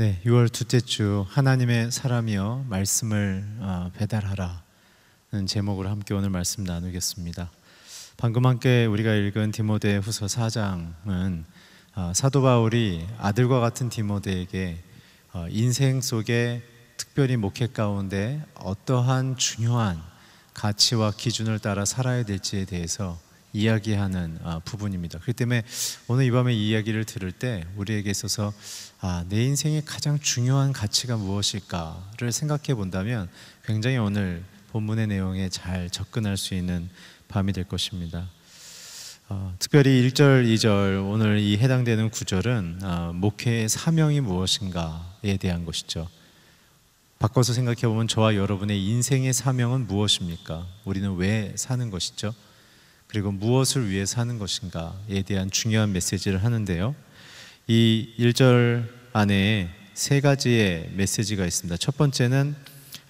네, 6월 둘째 주 하나님의 사람이여 말씀을 어, 배달하라는 제목으로 함께 오늘 말씀 나누겠습니다. 방금 함께 우리가 읽은 디모데후서 4장은 어, 사도 바울이 아들과 같은 디모데에게 어, 인생 속에 특별히 목회 가운데 어떠한 중요한 가치와 기준을 따라 살아야 될지에 대해서 이야기하는 아, 부분입니다. 그렇기 때문에 오늘 이 밤에 이야기를 들을 때 우리에게 있어서 아, 내 인생의 가장 중요한 가치가 무엇일까를 생각해 본다면 굉장히 오늘 본문의 내용에 잘 접근할 수 있는 밤이 될 것입니다. 어, 특별히 1절, 2절 오늘 이 해당되는 구절은 어, 아, 목회의 사명이 무엇인가에 대한 것이죠. 바꿔서 생각해 보면 저와 여러분의 인생의 사명은 무엇입니까? 우리는 왜 사는 것이죠? 그리고 무엇을 위해 사는 것인가에 대한 중요한 메시지를 하는데요. 이 1절 안에 세 가지의 메시지가 있습니다. 첫 번째는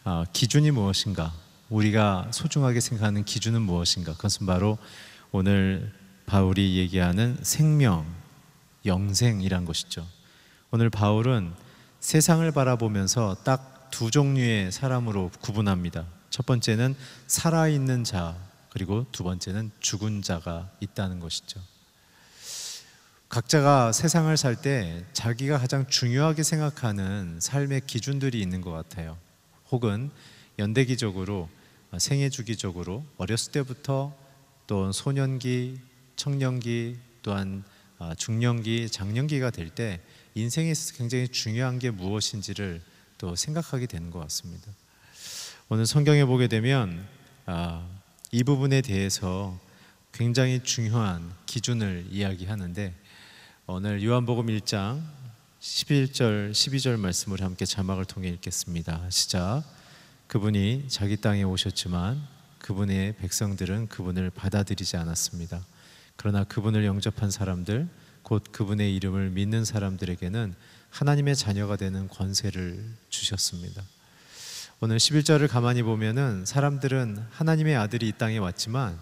어, 기준이 무엇인가? 우리가 소중하게 생각하는 기준은 무엇인가? 그것은 바로 오늘 바울이 얘기하는 생명, 영생이란 것이죠. 오늘 바울은 세상을 바라보면서 딱 두 종류의 사람으로 구분합니다. 첫 번째는 살아있는 자, 그리고 두 번째는 죽은 자가 있다는 것이죠. 각자가 세상을 살 때 자기가 가장 중요하게 생각하는 삶의 기준들이 있는 것 같아요. 혹은 연대기적으로 어, 생애 주기적으로 어렸을 때부터 또 소년기, 청년기, 또한 어, 중년기, 장년기가 될 때 인생에 서 굉장히 중요한 게 무엇인지를 또 생각하게 되는 것 같습니다. 오늘 성경에 보게 되면 아, 이 부분에 대해서 굉장히 중요한 기준을 이야기하는데 어, 오늘 요한복음 1장 11절 12절 말씀을 함께 자막을 통해 읽겠습니다. 시작. 그분이 자기 땅에 오셨지만 그분의 백성들은 그분을 받아들이지 않았습니다. 그러나 그분을 영접한 사람들 곧 그분의 이름을 믿는 사람들에게는 하나님의 자녀가 되는 권세를 주셨습니다. 오늘 11절을 가만히 보면은 사람들은 하나님의 아들이 이 땅에 왔지만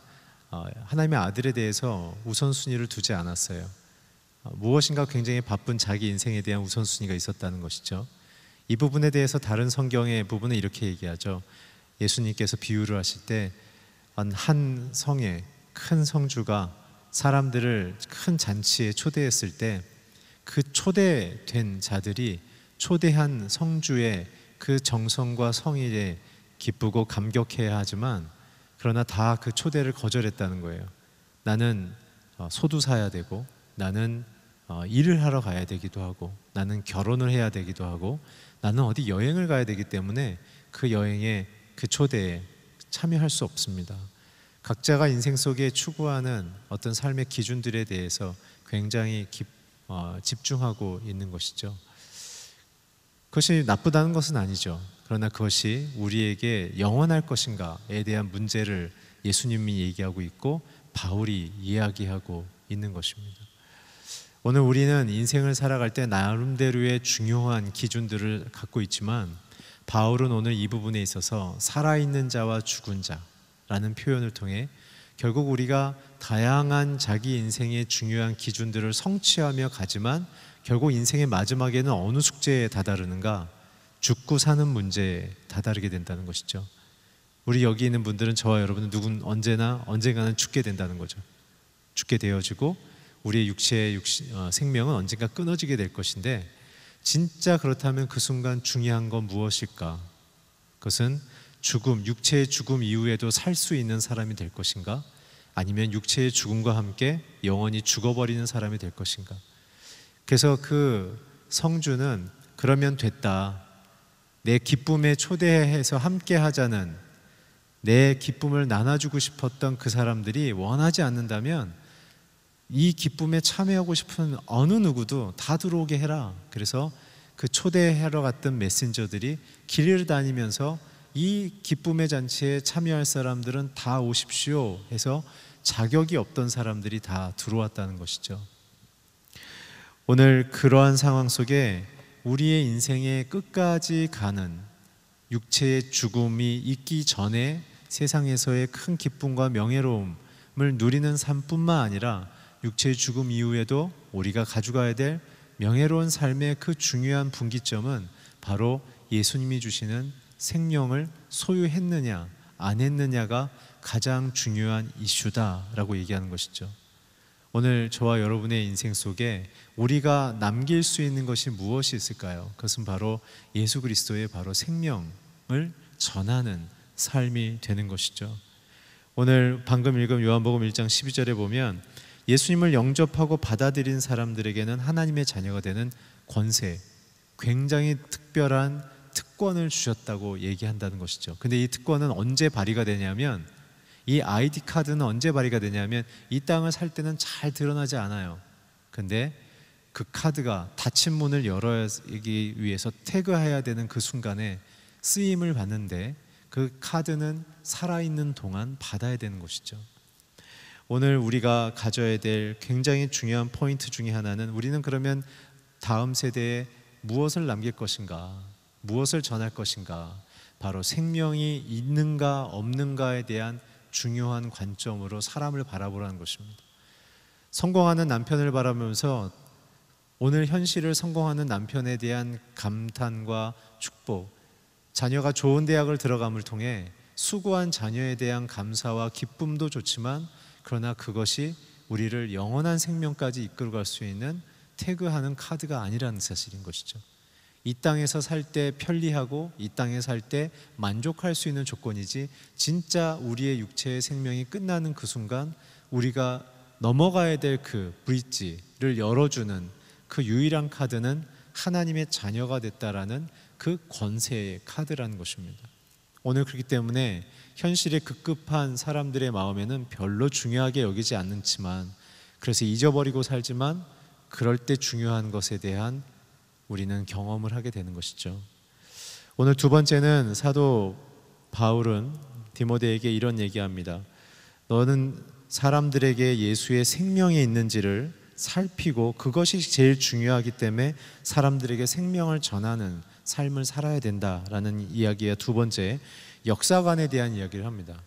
어, 하나님의 아들에 대해서 우선순위를 두지 않았어요. 어, 무엇인가 굉장히 바쁜 자기 인생에 대한 우선순위가 있었다는 것이죠. 이 부분에 대해서 다른 성경의 부분은 이렇게 얘기하죠. 예수님께서 비유를 하실 때 한 성에 큰 성주가 사람들을 큰 잔치에 초대했을 때 그 초대된 자들이 초대한 성주의 그 정성과 성의에 기쁘고 감격해야 하지만 그러나 다 그 초대를 거절했다는 거예요. 나는 어, 소도 사야 되고 나는 어, 일을 하러 가야 되기도 하고 나는 결혼을 해야 되기도 하고 나는 어디 여행을 가야 되기 때문에 그 여행에 그 초대에 참여할 수 없습니다. 각자가 인생 속에 추구하는 어떤 삶의 기준들에 대해서 굉장히 기, 어, 집중하고 있는 것이죠. 그것이 나쁘다는 것은 아니죠. 그러나 그것이 우리에게 영원할 것인가에 대한 문제를 예수님이 얘기하고 있고 바울이 이야기하고 있는 것입니다. 오늘 우리는 인생을 살아갈 때 나름대로의 중요한 기준들을 갖고 있지만 바울은 오늘 이 부분에 있어서 살아있는 자와 죽은 자라는 표현을 통해 결국 우리가 다양한 자기 인생의 중요한 기준들을 성취하며 가지만 결국 인생의 마지막에는 어느 숙제에 다다르는가? 죽고 사는 문제에 다다르게 된다는 것이죠. 우리 여기 있는 분들은 저와 여러분은 누군 언제나 언젠가는 죽게 된다는 거죠. 죽게 되어지고 우리의 육체의 육시, 어, 생명은 언젠가 끊어지게 될 것인데 진짜 그렇다면 그 순간 중요한 건 무엇일까? 그것은 죽음, 육체의 죽음 이후에도 살 수 있는 사람이 될 것인가? 아니면 육체의 죽음과 함께 영원히 죽어버리는 사람이 될 것인가? 그래서 그 성주는 그러면 됐다. 내 기쁨에 초대해서 함께 하자는 내 기쁨을 나눠주고 싶었던 그 사람들이 원하지 않는다면 이 기쁨에 참여하고 싶은 어느 누구도 다 들어오게 해라. 그래서 그 초대하러 갔던 메신저들이 길을 다니면서 이 기쁨의 잔치에 참여할 사람들은 다 오십시오 해서 자격이 없던 사람들이 다 들어왔다는 것이죠. 오늘 그러한 상황 속에 우리의 인생의 끝까지 가는 육체의 죽음이 있기 전에 세상에서의 큰 기쁨과 명예로움을 누리는 삶뿐만 아니라 육체의 죽음 이후에도 우리가 가져가야 될 명예로운 삶의 그 중요한 분기점은 바로 예수님이 주시는 생명을 소유했느냐 안 했느냐가 가장 중요한 이슈다라고 얘기하는 것이죠. 오늘 저와 여러분의 인생 속에 우리가 남길 수 있는 것이 무엇이 있을까요? 그것은 바로 예수 그리스도의 바로 생명을 전하는 삶이 되는 것이죠. 오늘 방금 읽은 요한복음 1장 12절에 보면 예수님을 영접하고 받아들인 사람들에게는 하나님의 자녀가 되는 권세, 굉장히 특별한 특권을 주셨다고 얘기한다는 것이죠. 근데 이 특권은 언제 발휘가 되냐면 이 아이디 카드는 언제 발휘가 되냐면 이 땅을 살 때는 잘 드러나지 않아요. 근데 그 카드가 닫힌 문을 열어기 야 위해서 태그해야 되는 그 순간에 쓰임을 받는데 그 카드는 살아있는 동안 받아야 되는 것이죠. 오늘 우리가 가져야 될 굉장히 중요한 포인트 중의 하나는 우리는 그러면 다음 세대에 무엇을 남길 것인가 무엇을 전할 것인가? 바로 생명이 있는가 없는가에 대한 중요한 관점으로 사람을 바라보라는 것입니다. 성공하는 남편을 바라보면서 오늘 현실을 성공하는 남편에 대한 감탄과 축복, 자녀가 좋은 대학을 들어감을 통해 수고한 자녀에 대한 감사와 기쁨도 좋지만 그러나 그것이 우리를 영원한 생명까지 이끌어갈 수 있는 태그하는 카드가 아니라는 사실인 것이죠. 이 땅에서 살 때 편리하고 이 땅에 살 때 만족할 수 있는 조건이지 진짜 우리의 육체의 생명이 끝나는 그 순간 우리가 넘어가야 될 그 브릿지를 열어주는 그 유일한 카드는 하나님의 자녀가 됐다라는 그 권세의 카드라는 것입니다. 오늘 그렇기 때문에 현실에 급급한 사람들의 마음에는 별로 중요하게 여기지 않지만 그래서 잊어버리고 살지만 그럴 때 중요한 것에 대한 우리는 경험을 하게 되는 것이죠. 오늘 두 번째는 사도 바울은 디모데에게 이런 얘기합니다. 너는 사람들에게 예수의 생명이 있는지를 살피고 그것이 제일 중요하기 때문에 사람들에게 생명을 전하는 삶을 살아야 된다라는 이야기의 두 번째 역사관에 대한 이야기를 합니다.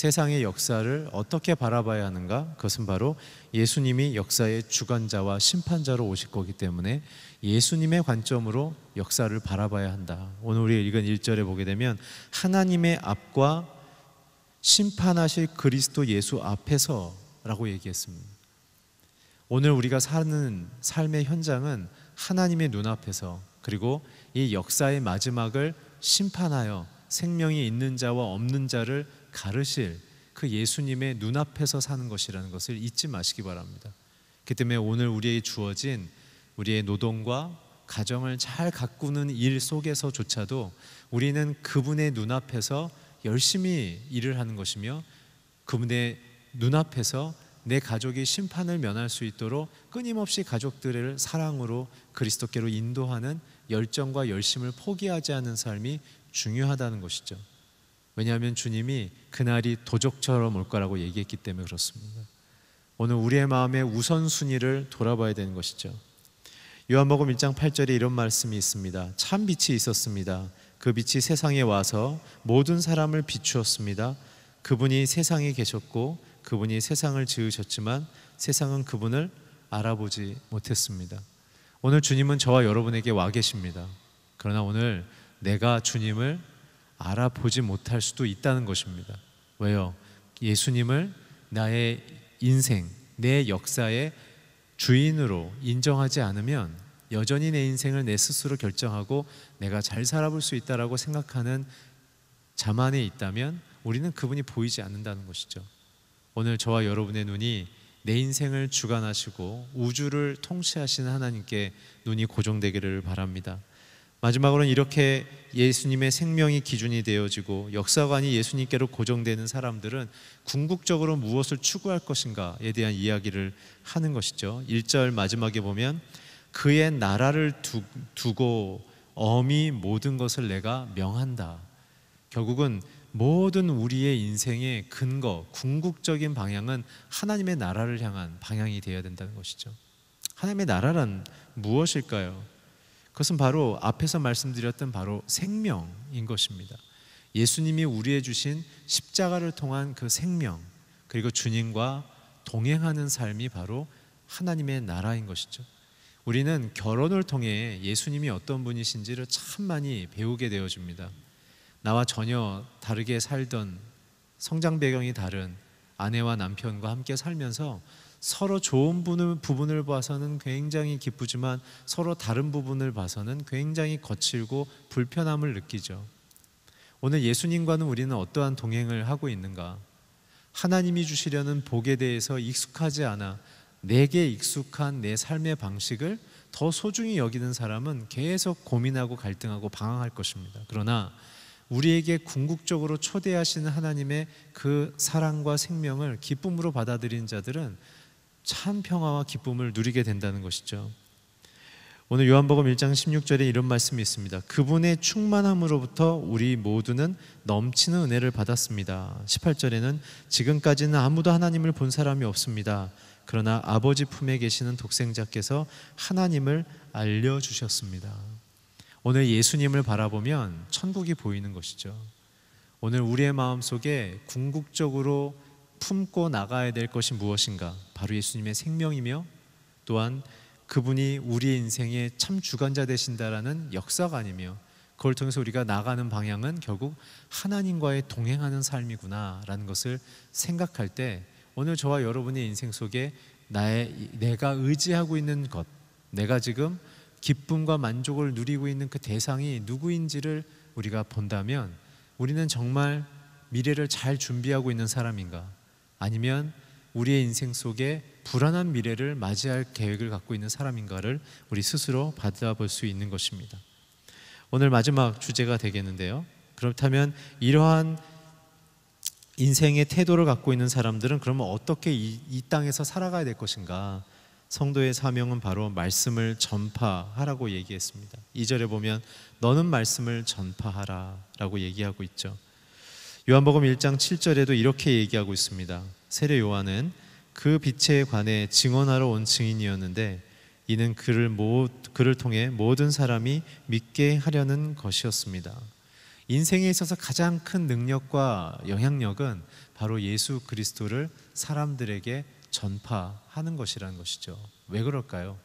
세상의 역사를 어떻게 바라봐야 하는가? 그것은 바로 예수님이 역사의 주관자와 심판자로 오실 거기 때문에 예수님의 관점으로 역사를 바라봐야 한다. 오늘 우리 읽은 1절에 보게 되면 하나님의 앞과 심판하실 그리스도 예수 앞에서라고 얘기했습니다. 오늘 우리가 사는 삶의 현장은 하나님의 눈앞에서 그리고 이 역사의 마지막을 심판하여 생명이 있는 자와 없는 자를 가르실 그 예수님의 눈앞에서 사는 것이라는 것을 잊지 마시기 바랍니다. 그 때문에 오늘 우리의 주어진 우리의 노동과 가정을 잘 가꾸는 일 속에서조차도 우리는 그분의 눈앞에서 열심히 일을 하는 것이며 그분의 눈앞에서 내 가족이 심판을 면할 수 있도록 끊임없이 가족들을 사랑으로 그리스도께로 인도하는 열정과 열심을 포기하지 않는 삶이 중요하다는 것이죠. 왜냐하면 주님이 그날이 도적처럼 올 거라고 얘기했기 때문에 그렇습니다. 오늘 우리의 마음의 우선순위를 돌아봐야 되는 것이죠. 요한복음 1장 8절에 이런 말씀이 있습니다. 참 빛이 있었습니다. 그 빛이 세상에 와서 모든 사람을 비추었습니다. 그분이 세상에 계셨고 그분이 세상을 지으셨지만 세상은 그분을 알아보지 못했습니다. 오늘 주님은 저와 여러분에게 와 계십니다. 그러나 오늘 내가 주님을 알아보지 못할 수도 있다는 것입니다. 왜요? 예수님을 나의 인생, 내 역사의 주인으로 인정하지 않으면 여전히 내 인생을 내 스스로 결정하고 내가 잘 살아볼 수 있다라고 생각하는 자만에 있다면 우리는 그분이 보이지 않는다는 것이죠. 오늘 저와 여러분의 눈이 내 인생을 주관하시고 우주를 통치하시는 하나님께 눈이 고정되기를 바랍니다. 마지막으로는 이렇게 예수님의 생명이 기준이 되어지고 역사관이 예수님께로 고정되는 사람들은 궁극적으로 무엇을 추구할 것인가에 대한 이야기를 하는 것이죠. 1절 마지막에 보면 그의 나라를 두고 엄히 모든 것을 내가 명한다. 결국은 모든 우리의 인생의 근거, 궁극적인 방향은 하나님의 나라를 향한 방향이 되어야 된다는 것이죠. 하나님의 나라란 무엇일까요? 그것은 바로 앞에서 말씀드렸던 바로 생명인 것입니다. 예수님이 우리에 주신 십자가를 통한 그 생명, 그리고 주님과 동행하는 삶이 바로 하나님의 나라인 것이죠. 우리는 결혼을 통해 예수님이 어떤 분이신지를 참 많이 배우게 되어집니다. 나와 전혀 다르게 살던 성장 배경이 다른 아내와 남편과 함께 살면서 서로 좋은 부분을 봐서는 굉장히 기쁘지만 서로 다른 부분을 봐서는 굉장히 거칠고 불편함을 느끼죠. 오늘 예수님과는 우리는 어떠한 동행을 하고 있는가? 하나님이 주시려는 복에 대해서 익숙하지 않아 내게 익숙한 내 삶의 방식을 더 소중히 여기는 사람은 계속 고민하고 갈등하고 방황할 것입니다. 그러나 우리에게 궁극적으로 초대하시는 하나님의 그 사랑과 생명을 기쁨으로 받아들인 자들은 참 평화와 기쁨을 누리게 된다는 것이죠. 오늘 요한복음 1장 16절에 이런 말씀이 있습니다. 그분의 충만함으로부터 우리 모두는 넘치는 은혜를 받았습니다. 18절에는 지금까지는 아무도 하나님을 본 사람이 없습니다. 그러나 아버지 품에 계시는 독생자께서 하나님을 알려주셨습니다. 오늘 예수님을 바라보면 천국이 보이는 것이죠. 오늘 우리의 마음 속에 궁극적으로 품고 나가야 될 것이 무엇인가? 바로 예수님의 생명이며 또한 그분이 우리 인생의 참 주관자 되신다라는 역사관이며 그걸 통해서 우리가 나가는 방향은 결국 하나님과의 동행하는 삶이구나라는 것을 생각할 때 오늘 저와 여러분의 인생 속에 나의 내가 의지하고 있는 것, 내가 지금 기쁨과 만족을 누리고 있는 그 대상이 누구인지를 우리가 본다면 우리는 정말 미래를 잘 준비하고 있는 사람인가? 아니면 우리의 인생 속에 불안한 미래를 맞이할 계획을 갖고 있는 사람인가를 우리 스스로 받아볼 수 있는 것입니다. 오늘 마지막 주제가 되겠는데요. 그렇다면 이러한 인생의 태도를 갖고 있는 사람들은 그러면 어떻게 이, 이 땅에서 살아가야 될 것인가? 성도의 사명은 바로 말씀을 전파하라고 얘기했습니다. 2절에 보면 너는 말씀을 전파하라라고 얘기하고 있죠. 요한복음 1장 7절에도 이렇게 얘기하고 있습니다. 세례 요한은 그 빛에 관해 증언하러 온 증인이었는데 이는 그를 모, 그를 통해 모든 사람이 믿게 하려는 것이었습니다. 인생에 있어서 가장 큰 능력과 영향력은 바로 예수 그리스도를 사람들에게 전파하는 것이라는 것이죠. 왜 그럴까요?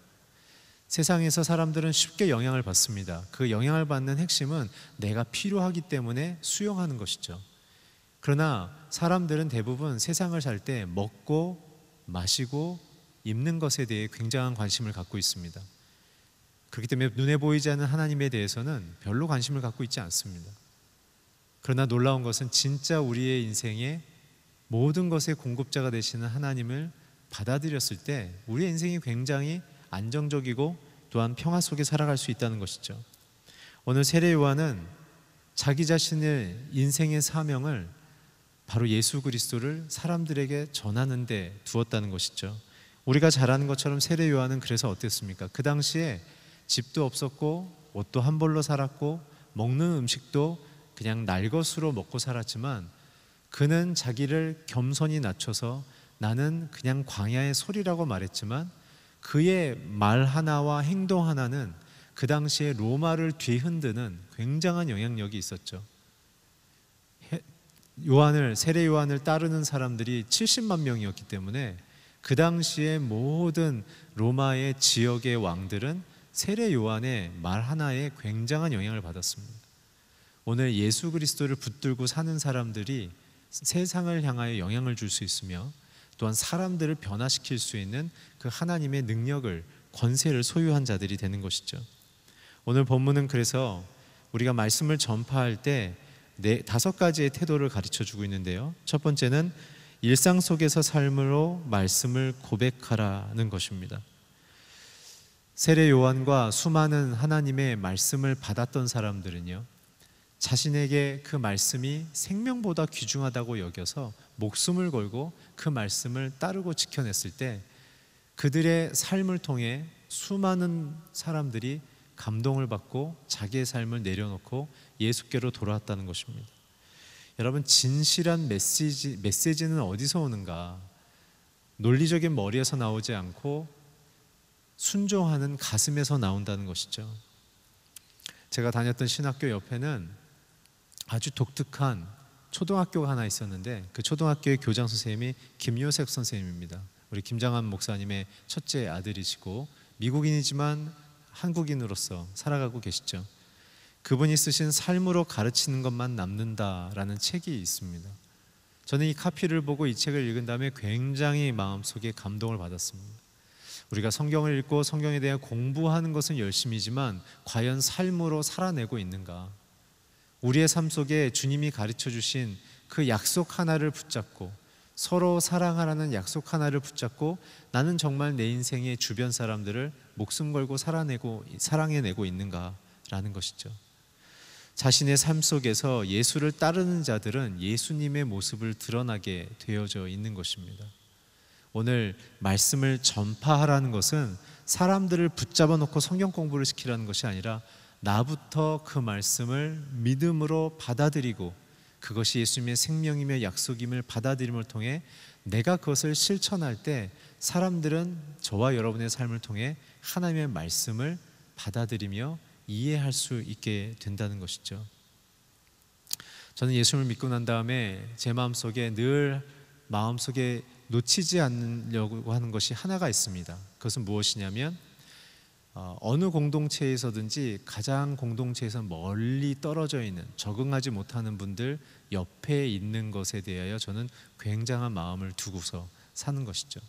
세상에서 사람들은 쉽게 영향을 받습니다. 그 영향을 받는 핵심은 내가 필요하기 때문에 수용하는 것이죠. 그러나 사람들은 대부분 세상을 살 때 먹고 마시고 입는 것에 대해 굉장한 관심을 갖고 있습니다. 그렇기 때문에 눈에 보이지 않는 하나님에 대해서는 별로 관심을 갖고 있지 않습니다. 그러나 놀라운 것은 진짜 우리의 인생의 모든 것의 공급자가 되시는 하나님을 받아들였을 때 우리의 인생이 굉장히 안정적이고 또한 평화 속에 살아갈 수 있다는 것이죠. 오늘 세례 요한은 자기 자신의 인생의 사명을 바로 예수 그리스도를 사람들에게 전하는 데 두었다는 것이죠. 우리가 잘 아는 것처럼 세례 요한은 그래서 어땠습니까? 그 당시에 집도 없었고 옷도 한 벌로 살았고 먹는 음식도 그냥 날 것으로 먹고 살았지만 그는 자기를 겸손히 낮춰서 나는 그냥 광야의 소리라고 말했지만 그의 말 하나와 행동 하나는 그 당시에 로마를 뒤흔드는 굉장한 영향력이 있었죠. 요한을 세례 요한을 따르는 사람들이 70만 명이었기 때문에 그 당시에 모든 로마의 지역의 왕들은 세례 요한의 말 하나에 굉장한 영향을 받았습니다. 오늘 예수 그리스도를 붙들고 사는 사람들이 세상을 향하여 영향을 줄 수 있으며 또한 사람들을 변화시킬 수 있는 그 하나님의 능력을 권세를 소유한 자들이 되는 것이죠. 오늘 본문은 그래서 우리가 말씀을 전파할 때 네, 다섯 가지의 태도를 가르쳐 주고 있는데요. 첫 번째는 일상 속에서 삶으로 말씀을 고백하라는 것입니다. 세례 요한과 수많은 하나님의 말씀을 받았던 사람들은요. 자신에게 그 말씀이 생명보다 귀중하다고 여겨서 목숨을 걸고 그 말씀을 따르고 지켜냈을 때 그들의 삶을 통해 수많은 사람들이 감동을 받고 자기의 삶을 내려놓고 예수께로 돌아왔다는 것입니다. 여러분 진실한 메시지 메시지는 어디서 오는가? 논리적인 머리에서 나오지 않고 순종하는 가슴에서 나온다는 것이죠. 제가 다녔던 신학교 옆에는 아주 독특한 초등학교가 하나 있었는데 그 초등학교의 교장 선생님이 김요색 선생님입니다. 우리 김장한 목사님의 첫째 아들이시고 미국인이지만 한국인으로서 살아가고 계시죠. 그분이 쓰신 삶으로 가르치는 것만 남는다라는 책이 있습니다. 저는 이 카피를 보고 이 책을 읽은 다음에 굉장히 마음속에 감동을 받았습니다. 우리가 성경을 읽고 성경에 대한 공부하는 것은 열심이지만 과연 삶으로 살아내고 있는가? 우리의 삶 속에 주님이 가르쳐 주신 그 약속 하나를 붙잡고 서로 사랑하라는 약속 하나를 붙잡고 나는 정말 내 인생의 주변 사람들을 목숨 걸고 살아내고 사랑해내고 있는가라는 것이죠. 자신의 삶 속에서 예수를 따르는 자들은 예수님의 모습을 드러나게 되어져 있는 것입니다. 오늘 말씀을 전파하라는 것은 사람들을 붙잡아 놓고 성경 공부를 시키라는 것이 아니라 나부터 그 말씀을 믿음으로 받아들이고 그것이 예수님의 생명이며 약속임을 받아들임을 통해 내가 그것을 실천할 때 사람들은 저와 여러분의 삶을 통해 하나님의 말씀을 받아들이며 이해할 수 있게 된다는 것이죠. 저는 예수를 믿고 난 다음에 제 마음속에 늘 마음속에 놓치지 않으려고 하는 것이 하나가 있습니다. 그것은 무엇이냐면 어, 어느 공동체에서든지 가장 공동체에서 멀리 떨어져 있는 적응하지 못하는 분들 옆에 있는 것에 대하여 저는 굉장한 마음을 두고서 사는 것이죠.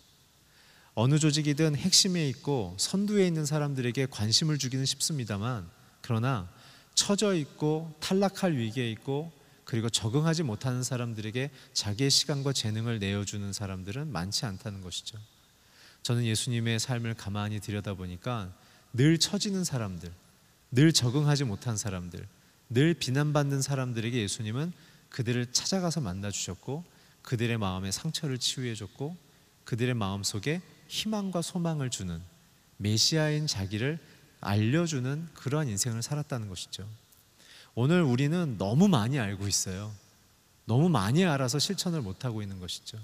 어느 조직이든 핵심에 있고 선두에 있는 사람들에게 관심을 주기는 쉽습니다만 그러나 처져 있고 탈락할 위기에 있고 그리고 적응하지 못하는 사람들에게 자기의 시간과 재능을 내어주는 사람들은 많지 않다는 것이죠. 저는 예수님의 삶을 가만히 들여다보니까 늘 처지는 사람들, 늘 적응하지 못한 사람들, 늘 비난받는 사람들에게 예수님은 그들을 찾아가서 만나 주셨고 그들의 마음에 상처를 치유해 줬고 그들의 마음 속에 희망과 소망을 주는 메시아인 자기를 알려주는 그러한 인생을 살았다는 것이죠. 오늘 우리는 너무 많이 알고 있어요. 너무 많이 알아서 실천을 못하고 있는 것이죠.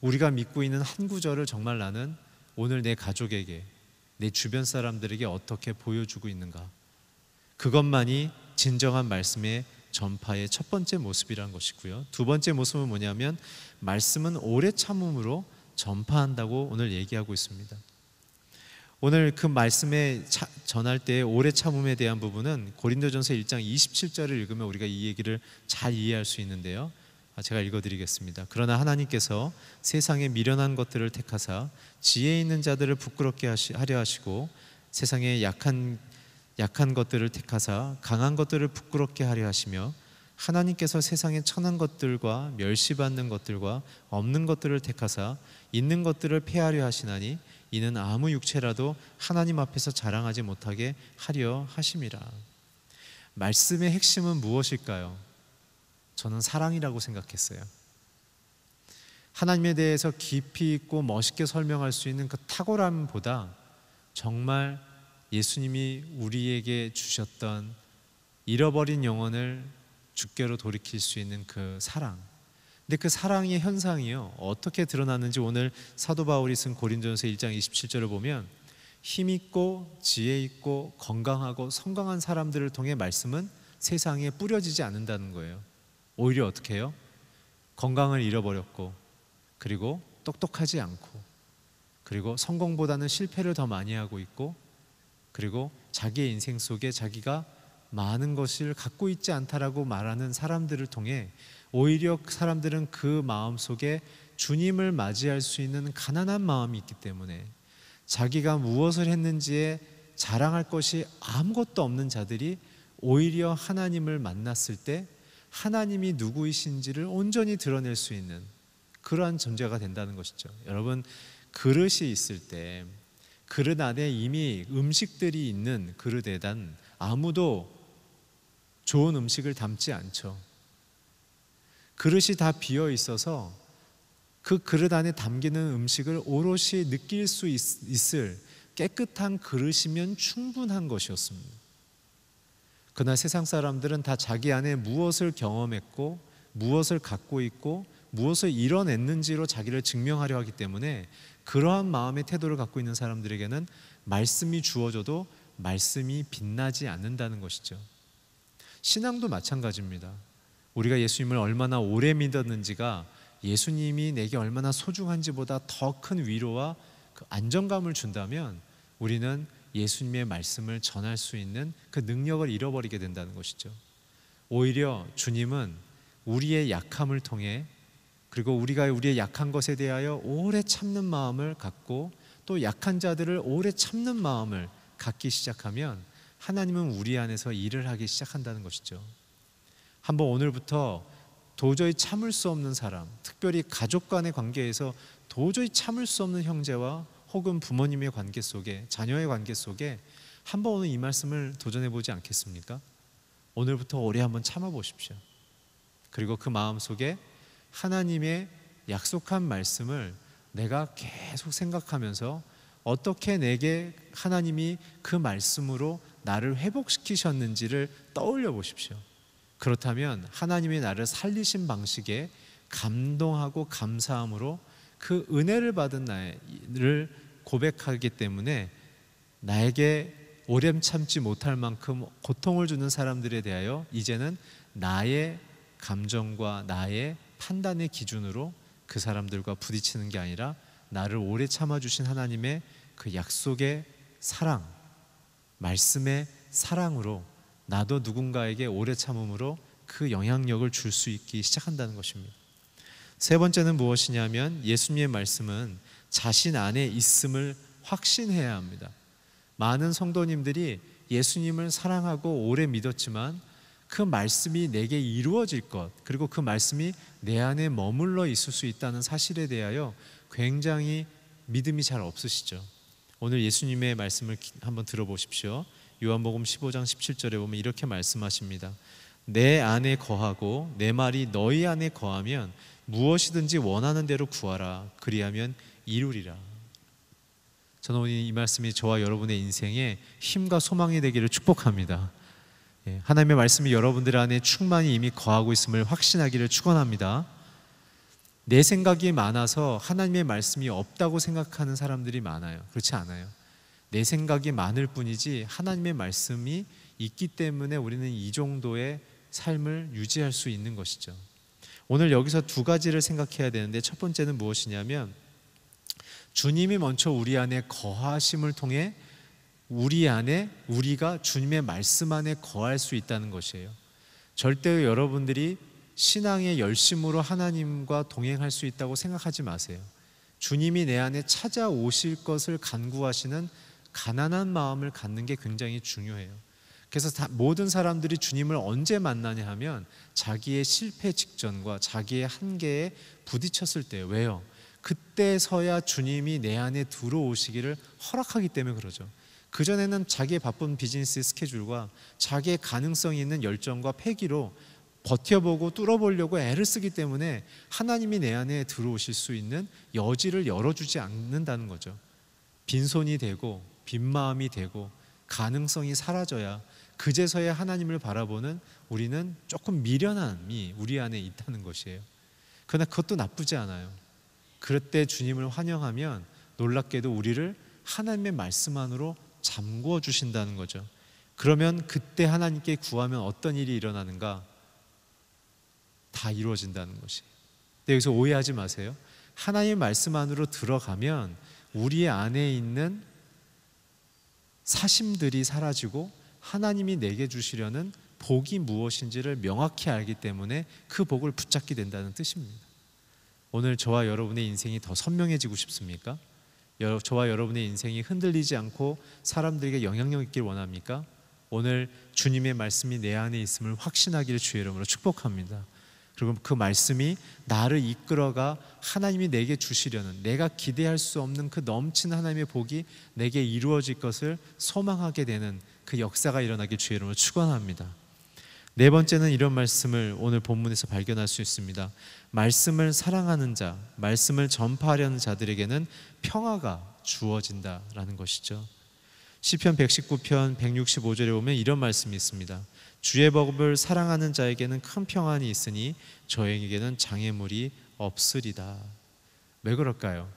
우리가 믿고 있는 한 구절을 정말 나는 오늘 내 가족에게, 내 주변 사람들에게 어떻게 보여주고 있는가. 그것만이 진정한 말씀의 전파의 첫 번째 모습이란 것이고요. 두 번째 모습은 뭐냐면, 말씀은 오래 참음으로 전파한다고 오늘 얘기하고 있습니다. 오늘 그 말씀에 차, 전할 때 오래 참음에 대한 부분은 고린도전서 1장 27절을 읽으면 우리가 이 얘기를 잘 이해할 수 있는데요. 아, 제가 읽어드리겠습니다. 그러나 하나님께서 세상의 미련한 것들을 택하사 지혜 있는 자들을 부끄럽게 하시, 하려 하시고 세상의 약한 약한 것들을 택하사 강한 것들을 부끄럽게 하려 하시며 하나님께서 세상에 천한 것들과 멸시받는 것들과 없는 것들을 택하사 있는 것들을 폐하려 하시나니 이는 아무 육체라도 하나님 앞에서 자랑하지 못하게 하려 하심이라. 말씀의 핵심은 무엇일까요? 저는 사랑이라고 생각했어요. 하나님에 대해서 깊이 있고 멋있게 설명할 수 있는 그 탁월함보다 정말 예수님이 우리에게 주셨던 잃어버린 영혼을 주께로 돌이킬 수 있는 그 사랑. 근데 그 사랑의 현상이요. 어떻게 드러나는지 오늘 사도 바울이 쓴 고린전서 1장 27절을 보면 힘 있고 지혜 있고 건강하고 성강한 사람들을 통해 말씀은 세상에 뿌려지지 않는다는 거예요. 오히려 어떻게 해요? 건강을 잃어버렸고 그리고 똑똑하지 않고 그리고 성공보다는 실패를 더 많이 하고 있고 그리고 자기의 인생 속에 자기가 많은 것을 갖고 있지 않다라고 말하는 사람들을 통해 오히려 사람들은 그 마음 속에 주님을 맞이할 수 있는 가난한 마음이 있기 때문에 자기가 무엇을 했는지에 자랑할 것이 아무것도 없는 자들이 오히려 하나님을 만났을 때 하나님이 누구이신지를 온전히 드러낼 수 있는 그러한 존재가 된다는 것이죠. 여러분, 그릇이 있을 때 그릇 안에 이미 음식들이 있는 그릇에 대한 아무도 좋은 음식을 담지 않죠. 그릇이 다 비어 있어서 그 그릇 안에 담기는 음식을 오롯이 느낄 수 있, 을 깨끗한 그릇이면 충분한 것이었습니다. 그날 세상 사람들은 다 자기 안에 무엇을 경험했고 무엇을 갖고 있고 무엇을 이뤄냈는지로 자기를 증명하려 하기 때문에 그러한 마음의 태도를 갖고 있는 사람들에게는 말씀이 주어져도 말씀이 빛나지 않는다는 것이죠. 신앙도 마찬가지입니다. 우리가 예수님을 얼마나 오래 믿었는지가 예수님이 내게 얼마나 소중한지보다 더 큰 위로와 그 안정감을 준다면 우리는 예수님의 말씀을 전할 수 있는 그 능력을 잃어버리게 된다는 것이죠. 오히려 주님은 우리의 약함을 통해 그리고 우리가 우리의 약한 것에 대하여 오래 참는 마음을 갖고 또 약한 자들을 오래 참는 마음을 갖기 시작하면 하나님은 우리 안에서 일을 하기 시작한다는 것이죠. 한번 오늘부터 도저히 참을 수 없는 사람, 특별히 가족 간의 관계에서 도저히 참을 수 없는 형제와 혹은 부모님의 관계 속에, 자녀의 관계 속에 한번 오늘 이 말씀을 도전해 보지 않겠습니까? 오늘부터 오래 한번 참아 보십시오. 그리고 그 마음 속에 하나님의 약속한 말씀을 내가 계속 생각하면서 어떻게 내게 하나님이 그 말씀으로 나를 회복시키셨는지를 떠올려 보십시오. 그렇다면 하나님이 나를 살리신 방식에 감동하고 감사함으로 그 은혜를 받은 나를 고백하기 때문에 나에게 오랜 참지 못할 만큼 고통을 주는 사람들에 대하여 이제는 나의 감정과 나의 판단의 기준으로 그 사람들과 부딪히는 게 아니라 나를 오래 참아 주신 하나님의 그 약속의 사랑 말씀의 사랑으로 나도 누군가에게 오래 참음으로 그 영향력을 줄 수 있기 시작한다는 것입니다. 세 번째는 무엇이냐면 예수님의 말씀은 자신 안에 있음을 확신해야 합니다. 많은 성도님들이 예수님을 사랑하고 오래 믿었지만 그 말씀이 내게 이루어질 것, 그리고 그 말씀이 내 안에 머물러 있을 수 있다는 사실에 대하여 굉장히 믿음이 잘 없으시죠. 오늘 예수님의 말씀을 한번 들어보십시오. 요한복음 15장 17절에 보면 이렇게 말씀하십니다. 내 안에 거하고 내 말이 너희 안에 거하면 무엇이든지 원하는 대로 구하라. 그리하면 이루리라. 저는 오늘 이 말씀이 저와 여러분의 인생에 힘과 소망이 되기를 축복합니다. 예, 하나님의 말씀이 여러분들 안에 충만히 이미 거하고 있음을 확신하기를 축원합니다. 내 생각이 많아서 하나님의 말씀이 없다고 생각하는 사람들이 많아요. 그렇지 않아요. 내 생각이 많을 뿐이지 하나님의 말씀이 있기 때문에 우리는 이 정도의 삶을 유지할 수 있는 것이죠. 오늘 여기서 두 가지를 생각해야 되는데 첫 번째는 무엇이냐면 주님이 먼저 우리 안에 거하심을 통해 우리 안에 우리가 주님의 말씀 안에 거할 수 있다는 것이에요. 절대 여러분들이 신앙의 열심으로 하나님과 동행할 수 있다고 생각하지 마세요. 주님이 내 안에 찾아오실 것을 간구하시는 가난한 마음을 갖는 게 굉장히 중요해요. 그래서 모든 사람들이 주님을 언제 만나냐 하면 자기의 실패 직전과 자기의 한계에 부딪혔을 때 왜요? 그때서야 주님이 내 안에 들어오시기를 허락하기 때문에 그러죠. 그전에는 자기의 바쁜 비즈니스 스케줄과 자기의 가능성 있는 열정과 패기로 버텨보고 뚫어보려고 애를 쓰기 때문에 하나님이 내 안에 들어오실 수 있는 여지를 열어주지 않는다는 거죠. 빈손이 되고 빈마음이 되고 가능성이 사라져야 그제서야 하나님을 바라보는 우리는 조금 미련함이 우리 안에 있다는 것이에요. 그러나 그것도 나쁘지 않아요. 그때 럴 주님을 환영하면 놀랍게도 우리를 하나님의 말씀 안으로 잠궈 주신다는 거죠. 그러면 그때 하나님께 구하면 어떤 일이 일어나는가? 다 이루어진다는 것이. 근데 여기서 오해하지 마세요. 하나님의 말씀 안으로 들어가면 우리 안에 있는 사심들이 사라지고 하나님이 내게 주시려는 복이 무엇인지를 명확히 알기 때문에 그 복을 붙잡게 된다는 뜻입니다. 오늘 저와 여러분의 인생이 더 선명해지고 싶습니까? 저와 여러분의 인생이 흔들리지 않고 사람들에게 영향력 있길 원합니까? 오늘 주님의 말씀이 내 안에 있음을 확신하기를 주의 이름으로 축복합니다. 그리고 그 말씀이 나를 이끌어가 하나님이 내게 주시려는 내가 기대할 수 없는 그넘친 하나님의 복이 내게 이루어질 것을 소망하게 되는 그 역사가 일어나길 주의 이름으로 축원합니다. 네 번째는 이런 말씀을 오늘 본문에서 발견할 수 있습니다. 말씀을 사랑하는 자, 말씀을 전파하려는 자들에게는 평화가 주어진다라는 것이죠. 시편 119편 165절에 보면 이런 말씀이 있습니다. 주의 법을 사랑하는 자에게는 큰 평안이 있으니 저에게는 장애물이 없으리다. 왜 그럴까요?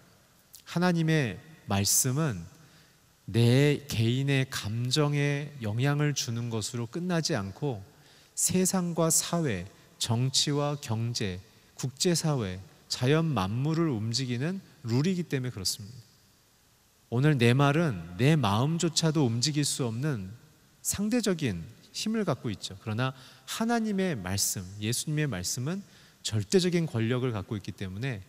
하나님의 말씀은 내 개인의 감정에 영향을 주는 것으로 끝나지 않고 세상과 사회, 정치와 경제, 국제사회, 자연 만물을 움직이는 룰이기 때문에 그렇습니다. 오늘 내 말은 내 마음조차도 움직일 수 없는 상대적인 힘을 갖고 있죠. 그러나 하나님의 말씀, 예수님의 말씀은 절대적인 권력을 갖고 있기 때문에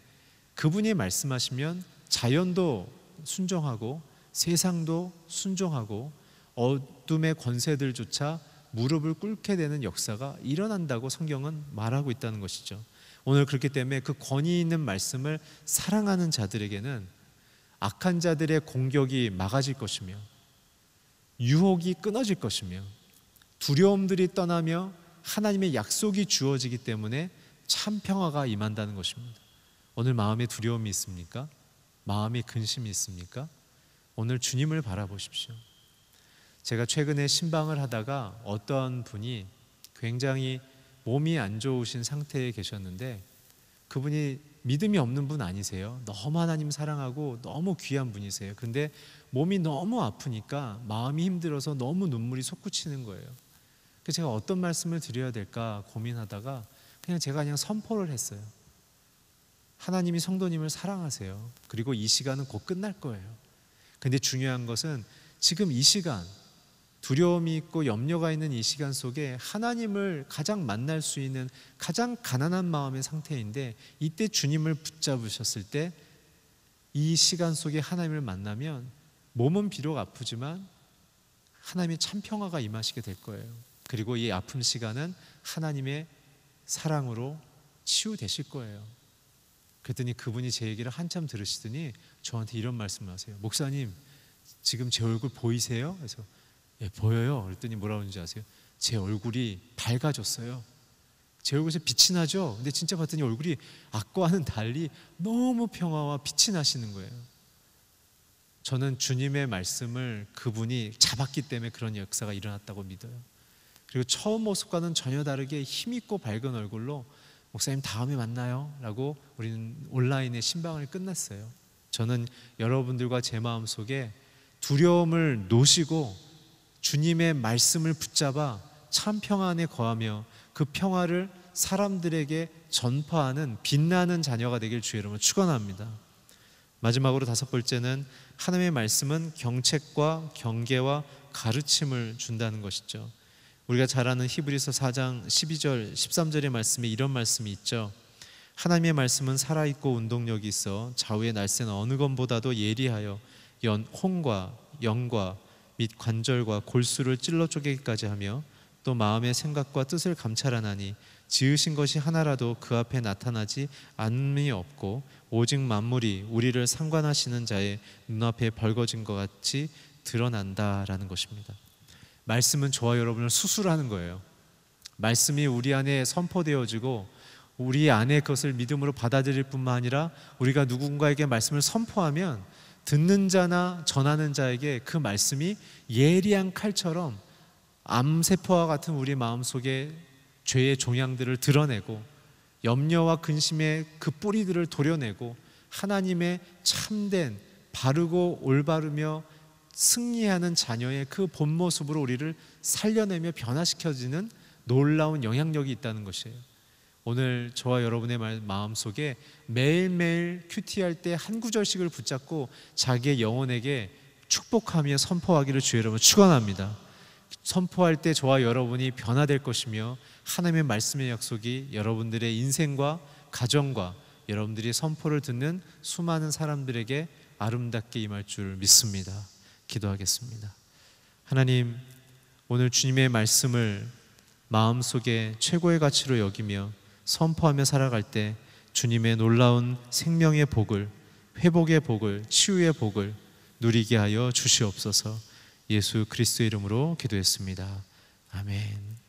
그분이 말씀하시면 자연도 순종하고 세상도 순종하고 어둠의 권세들조차 무릎을 꿇게 되는 역사가 일어난다고 성경은 말하고 있다는 것이죠. 오늘 그렇기 때문에 그 권위 있는 말씀을 사랑하는 자들에게는 악한 자들의 공격이 막아질 것이며 유혹이 끊어질 것이며 두려움들이 떠나며 하나님의 약속이 주어지기 때문에 참 평화가 임한다는 것입니다. 오늘 마음에 두려움이 있습니까? 마음에 근심이 있습니까? 오늘 주님을 바라보십시오. 제가 최근에 신방을 하다가 어떠한 분이 굉장히 몸이 안 좋으신 상태에 계셨는데 그분이 믿음이 없는 분 아니세요. 너무 하나님 사랑하고 너무 귀한 분이세요. 근데 몸이 너무 아프니까 마음이 힘들어서 너무 눈물이 솟구치는 거예요. 그 제가 어떤 말씀을 드려야 될까 고민하다가 그냥 제가 그냥 선포를 했어요. 하나님이 성도님을 사랑하세요. 그리고 이 시간은 곧 끝날 거예요. 근데 중요한 것은 지금 이 시간 두려움이 있고 염려가 있는 이 시간 속에 하나님을 가장 만날 수 있는 가장 가난한 마음의 상태인데 이때 주님을 붙잡으셨을 때 이 시간 속에 하나님을 만나면 몸은 비록 아프지만 하나님의 참 평화가 임하시게 될 거예요. 그리고 이 아픔 시간은 하나님의 사랑으로 치유되실 거예요. 그랬더니 그분이 제 얘기를 한참 들으시더니 저한테 이런 말씀을 하세요. 목사님, 지금 제 얼굴 보이세요? 그래서 예, 보여요. 그랬더니 뭐라 그는지 아세요? 제 얼굴이 밝아졌어요. 제얼굴에 빛이 나죠. 근데 진짜 봤더니 얼굴이 아까와는 달리 너무 평화와 빛이 나시는 거예요. 저는 주님의 말씀을 그분이 잡았기 때문에 그런 역사가 일어났다고 믿어요. 그리고 처음 모습과는 전혀 다르게 힘있고 밝은 얼굴로 목사님 다음에 만나요 라고 우리는 온라인의 신방을 끝났어요. 저는 여러분들과 제 마음 속에 두려움을 놓으시고 주님의 말씀을 붙잡아 참 평안에 거하며 그 평화를 사람들에게 전파하는 빛나는 자녀가 되길 주의 이름으로 축원합니다. 마지막으로 다섯 번째는 하나님의 말씀은 경책과 경계와 가르침을 준다는 것이죠. 우리가 잘 아는 히브리서 4장 12절 13절의 말씀에 이런 말씀이 있죠. 하나님의 말씀은 살아 있고 운동력이 있어 좌우의 날쌘 어느 것보다도 예리하여 연 혼과 영과 및 관절과 골수를 찔러 쪼개기까지 하며 또 마음의 생각과 뜻을 감찰하나니 지으신 것이 하나라도 그 앞에 나타나지 않음이 없고 오직 만물이 우리를 상관하시는 자의 눈앞에 벌거진 것 같이 드러난다라는 것입니다. 말씀은 저와 여러분을 수술하는 거예요. 말씀이 우리 안에 선포되어지고 우리 안에 그것을 믿음으로 받아들일 뿐만 아니라 우리가 누군가에게 말씀을 선포하면 듣는 자나 전하는 자에게 그 말씀이 예리한 칼처럼 암세포와 같은 우리 마음속에 죄의 종양들을 드러내고 염려와 근심의 그 뿌리들을 도려내고 하나님의 참된 바르고 올바르며 승리하는 자녀의 그 본 모습으로 우리를 살려내며 변화시켜지는 놀라운 영향력이 있다는 것이에요. 오늘 저와 여러분의 마음 속에 매일매일 큐티할 때 한 구절씩을 붙잡고 자기의 영혼에게 축복하며 선포하기를 주의 여러분 축원합니다. 선포할 때 저와 여러분이 변화될 것이며 하나님의 말씀의 약속이 여러분들의 인생과 가정과 여러분들이 선포를 듣는 수많은 사람들에게 아름답게 임할 줄 믿습니다. 기도하겠습니다. 하나님, 오늘 주님의 말씀을 마음속에 최고의 가치로 여기며 선포하며 살아갈 때 주님의 놀라운 생명의 복을, 회복의 복을, 치유의 복을 누리게 하여 주시옵소서 예수 그리스도 이름으로 기도했습니다. 아멘.